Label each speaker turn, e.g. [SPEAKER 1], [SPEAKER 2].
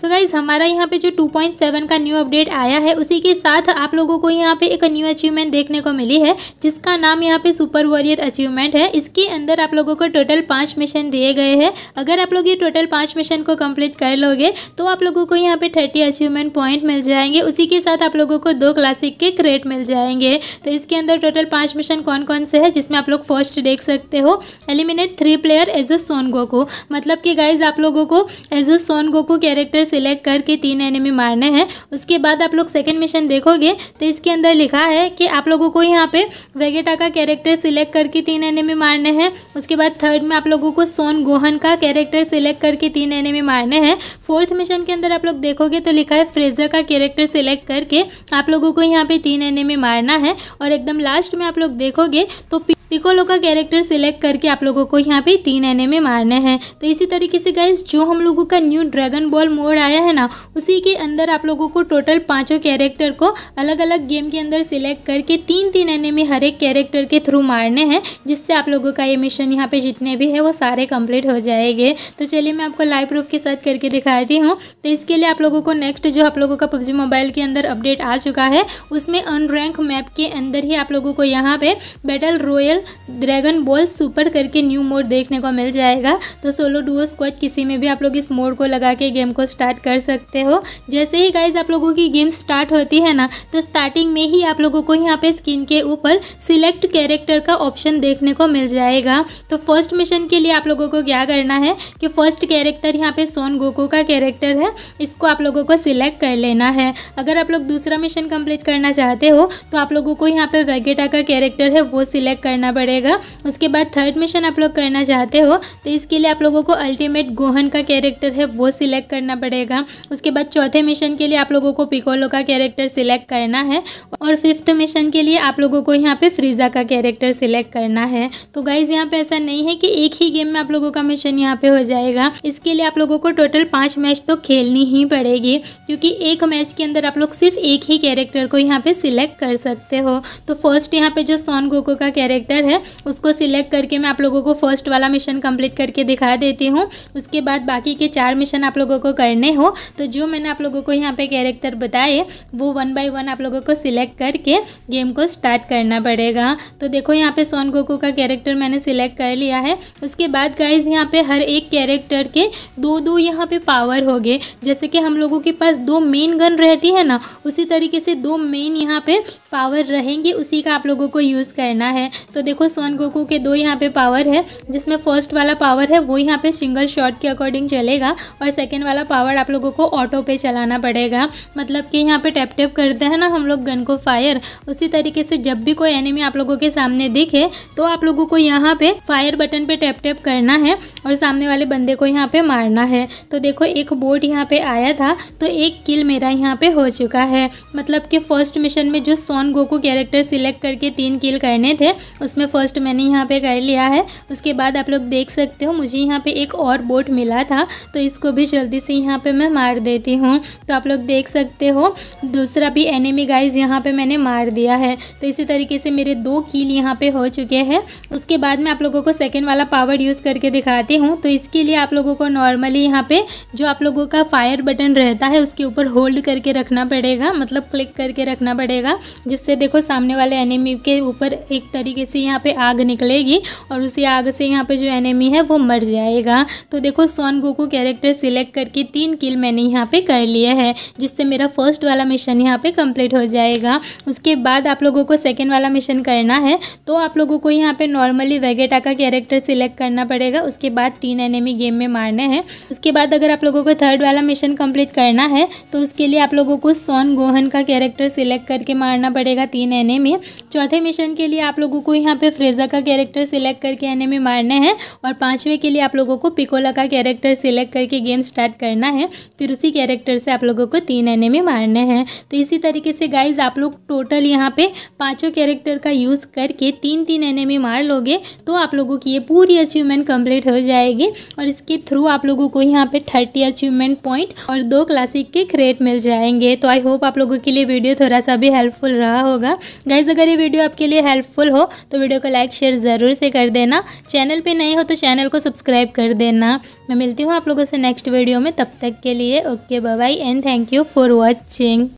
[SPEAKER 1] सो so guys हमारा यहाँ पे जो 2.7 का न्यू अपडेट आया है उसी के साथ आप लोगों को यहाँ पे एक न्यू अचीवमेंट देखने को मिली है जिसका नाम यहाँ पे सुपर वॉरियर अचीवमेंट है इसके अंदर आप लोगों को टोटल पाँच मिशन दिए गए हैं अगर आप लोग ये टोटल पाँच मिशन को कंप्लीट कर लोगे तो आप लोगों को यहाँ पे थर्टी अचीवमेंट पॉइंट मिल जाएंगे उसी के साथ आप लोगों को दो क्लासिक के क्रेट मिल जाएंगे तो इसके अंदर टोटल पाँच मिशन कौन कौन से है जिसमें आप लोग फर्स्ट देख सकते हो eliminate three player as a Son Goku मतलब कि गाइज आप लोगों को as a Son Goku character select करके तीन एनिमी मारने हैं उसके बाद आप लोग सेकेंड मिशन देखोगे तो इसके अंदर लिखा है कि आप लोगों को यहाँ पे वेगेटा का कैरेक्टर सिलेक्ट करके तीन एनिमी मारने हैं उसके बाद थर्ड में आप लोगों को सोन गोहन का कैरेक्टर सिलेक्ट करके तीन एनिमी मारने हैं फोर्थ मिशन के अंदर आप लोग देखोगे तो लिखा है फ्रेजर का कैरेक्टर सिलेक्ट करके आप लोगों को यहाँ पे तीन एनिमी मारना है और एकदम लास्ट में आप लोग देखोगे तो पिकोलो का कैरेक्टर सिलेक्ट करके आप लोगों को यहाँ पे तीन एने में मारने हैं तो इसी तरीके से गाइज जो हम लोगों का न्यू ड्रैगन बॉल मोड आया है ना उसी के अंदर आप लोगों को टोटल पाँचों कैरेक्टर को अलग अलग गेम के अंदर सिलेक्ट करके तीन तीन एने में हर एक कैरेक्टर के थ्रू मारने हैं जिससे आप लोगों का ये मिशन यहाँ पे जितने भी है वो सारे कंप्लीट हो जाएंगे तो चलिए मैं आपको लाइव प्रूफ के साथ करके दिखाती हूँ तो इसके लिए आप लोगों को नेक्स्ट जो आप लोगों का पबजी मोबाइल के अंदर अपडेट आ चुका है उसमें अनरैंक मैप के अंदर ही आप लोगों को यहाँ पे battle royale dragon ball super करके न्यू मोड देखने को मिल जाएगा तो सोलो डुओ स्क्वाड किसी में भी आप लोग इस मोड को लगा के गेम को स्टार्ट कर सकते हो जैसे ही गाइज आप लोगों की गेम स्टार्ट होती है ना तो स्टार्टिंग में ही आप लोगों को यहाँ पे स्किन के ऊपर सिलेक्ट कैरेक्टर का ऑप्शन देखने को मिल जाएगा तो फर्स्ट मिशन के लिए आप लोगों को क्या करना है कि फर्स्ट कैरेक्टर यहाँ पे सोन गोको का कैरेक्टर है इसको आप लोगों को सिलेक्ट कर लेना है अगर आप लोग दूसरा मिशन कंप्लीट करना चाहते हो तो आप लोगों को यहाँ पे वेगेटा का कैरेक्टर है वो सिलेक्ट करना करना पड़ेगा उसके बाद थर्ड मिशन आप लोग करना चाहते हो तो इसके लिए आप लोगों को अल्टीमेट गोहन का कैरेक्टर है वो सिलेक्ट करना पड़ेगा उसके बाद चौथे मिशन के लिए आप लोगों को पिकोलो का कैरेक्टर सिलेक्ट करना है और फिफ्थ मिशन के लिए आप लोगों को यहाँ पे फ्रीज़ा का कैरेक्टर सिलेक्ट करना है तो गाइज़ यहाँ पे ऐसा नहीं है कि एक ही गेम में आप लोगों का मिशन यहाँ पे हो जाएगा इसके लिए आप लोगों को टोटल पाँच मैच तो खेलनी ही पड़ेगी क्योंकि एक मैच के अंदर आप लोग सिर्फ एक ही कैरेक्टर को यहाँ पे सिलेक्ट कर सकते हो तो फर्स्ट यहाँ पे जो सोन गोको का कैरेक्टर कलर है उसको सिलेक्ट करके मैं आप लोगों को फर्स्ट वाला मिशन कंप्लीट करके दिखा देती हूँ उसके बाद बाकी के चार मिशन आप लोगों को करने हो तो जो मैंने आप लोगों को यहाँ पे कैरेक्टर बताए वो वन बाय वन आप लोगों को सिलेक्ट करके गेम को स्टार्ट करना पड़ेगा तो देखो यहाँ पे सोन गोकू का कैरेक्टर मैंने सिलेक्ट कर लिया है उसके बाद गाइज यहाँ पे हर एक कैरेक्टर के दो दो यहाँ पे पावर हो गए जैसे कि हम लोगों के पास दो मेन गन रहती है ना उसी तरीके से दो मेन यहाँ पे पावर रहेंगे उसी का आप लोगों को यूज़ करना है तो देखो सोन गोकू के दो यहाँ पे पावर है जिसमें फर्स्ट वाला पावर है वो यहाँ पे सिंगल शॉट के अकॉर्डिंग चलेगा और सेकेंड वाला पावर आप लोगों को ऑटो पे चलाना पड़ेगा मतलब कि यहाँ पे टैप टैप करते हैं ना हम लोग गन को फायर उसी तरीके से जब भी कोई एनिमी आप लोगों के सामने दिखे तो आप लोगों को यहाँ पे फायर बटन पे टैप टैप करना है और सामने वाले बंदे को यहाँ पे मारना है तो देखो एक बोट यहाँ पे आया था तो एक किल मेरा यहाँ पे हो चुका है मतलब कि फर्स्ट मिशन में जो सोन गोकू कैरेक्टर सिलेक्ट करके तीन किल करने थे उसमें फ़र्स्ट मैंने यहाँ पे कर लिया है उसके बाद आप लोग देख सकते हो मुझे यहाँ पे एक और बोट मिला था तो इसको भी जल्दी से यहाँ पे मैं मार देती हूँ तो आप लोग देख सकते हो दूसरा भी एनिमी गाइज यहाँ पे मैंने मार दिया है तो इसी तरीके से मेरे दो कील यहाँ पे हो चुके हैं उसके बाद मैं आप लोगों को सेकेंड वाला पावर यूज़ करके दिखाती हूँ तो इसके लिए आप लोगों को नॉर्मली यहाँ पे जो आप लोगों का फायर बटन रहता है उसके ऊपर होल्ड करके रखना पड़ेगा मतलब क्लिक करके रखना पड़ेगा जिससे देखो सामने वाले एनिमी के ऊपर एक तरीके से यहाँ पे आग निकलेगी और उसी आग से यहाँ पे जो एनिमी है वो मर जाएगा तो देखो सोन गोकू कैरेक्टर सिलेक्ट करके तीन किल मैंने यहाँ पे कर लिया है जिससे मेरा फर्स्ट वाला मिशन यहाँ पे कंप्लीट हो जाएगा उसके बाद आप लोगों को सेकेंड वाला मिशन करना है तो आप लोगों को यहाँ पे नॉर्मली वेगेटा का कैरेक्टर सिलेक्ट करना पड़ेगा उसके बाद तीन एनिमी गेम में मारने हैं उसके बाद अगर आप लोगों को थर्ड वाला मिशन कंप्लीट करना है तो उसके लिए आप लोगों को सोन गोहन का कैरेक्टर सिलेक्ट करके मारना पड़ेगा तीन एनिमी चौथे मिशन के लिए आप लोगों को यहाँ यहाँ पे फ्रेजा का कैरेक्टर सिलेक्ट करके एनिमी मारने हैं और पाँचवें के लिए आप लोगों को पिकोला का कैरेक्टर सिलेक्ट करके गेम स्टार्ट करना है फिर उसी कैरेक्टर से आप लोगों को तीन एनिमी मारने हैं तो इसी तरीके से गाइज आप लोग टोटल यहाँ पे पाँचों कैरेक्टर का यूज़ करके तीन तीन एनिमी मार लोगे तो आप लोगों की ये पूरी अचीवमेंट कम्प्लीट हो जाएगी और इसके थ्रू आप लोगों को यहाँ पर थर्टी अचीवमेंट पॉइंट और दो क्लासिक के क्रेट मिल जाएंगे तो आई होप आप लोगों के लिए वीडियो थोड़ा सा भी हेल्पफुल रहा होगा गाइज अगर ये वीडियो आपके लिए हेल्पफुल हो तो वीडियो को लाइक शेयर ज़रूर से कर देना चैनल पे नए हो तो चैनल को सब्सक्राइब कर देना मैं मिलती हूँ आप लोगों से नेक्स्ट वीडियो में तब तक के लिए okay bye and thank you for watching